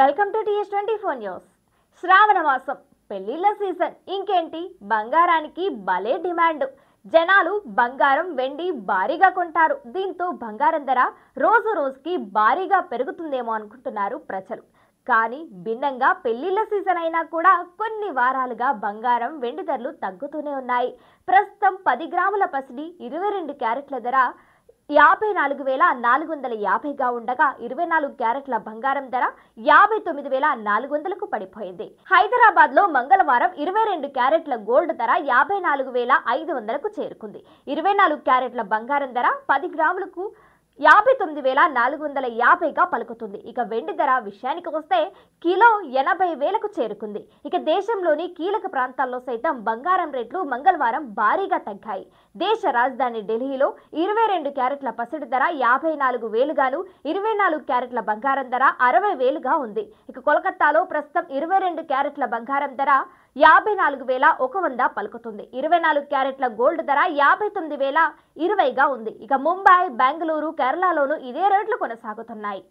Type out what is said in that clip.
welcome to TS twenty four news శ్రావణ మాసం పెళ్లిళ్ళ సీజన్ ఇంకేంటి బంగారానికి భలే డిమాండ్ జనాలు బంగారం వెండి భారీగా కొంటారు దీంతో బంగారం ధర రోజు రోజుకి భారీగా పెరుగుతుందేమో అనుకుంటున్నారు ప్రజలు కానీ భిన్నంగా పెళ్లిళ్ల సీజన్ అయినా కూడా కొన్ని వారాలుగా బంగారం వెండి ధరలు తగ్గుతూనే ఉన్నాయి ప్రస్తుతం పది గ్రాముల పసిడి ఇరవై రెండు క్యారెట్ల ధర యాభై నాలుగు వేల నాలుగు వందల యాభైగా ఉండగా ఇరవై నాలుగు క్యారెట్ల బంగారం ధర యాభై తొమ్మిది వేల నాలుగు వందలకు పడిపోయింది హైదరాబాద్ లో మంగళవారం ఇరవై రెండు క్యారెట్ల గోల్డ్ ధర యాభై నాలుగు వేల ఐదు వందలకు చేరుకుంది ఇరవై నాలుగు క్యారెట్ల బంగారం ధర పది గ్రాములకు యాభై తొమ్మిది వేల నాలుగు వందల యాభైగా పలుకుతుంది ఇక వెండి ధర విషయానికి వస్తే కిలో ఎనభై వేలకు చేరుకుంది ఇక దేశంలోని కీలక ప్రాంతాల్లో సైతం బంగారం రేట్లు మంగళవారం భారీగా తగ్గాయి దేశ రాజధాని ఢిల్లీలో ఇరవై రెండు క్యారెట్ల పసిడి ధర యాభై నాలుగు వేలుగాను ఇరవై నాలుగు క్యారెట్ల బంగారం ధర అరవై వేలుగా ఉంది ఇక కోలకత్తాలో ప్రస్తుతం ఇరవై రెండు క్యారెట్ల బంగారం ధర యాభై నాలుగు వేల ఒక వంద పలుకుతుంది ఇరవై నాలుగు క్యారెట్ల గోల్డ్ ధర యాభై తొమ్మిది వేల ఇరవైగా ఉంది ఇక ముంబై బెంగళూరు కేరళలోనూ ఇదే రేట్లు కొనసాగుతున్నాయి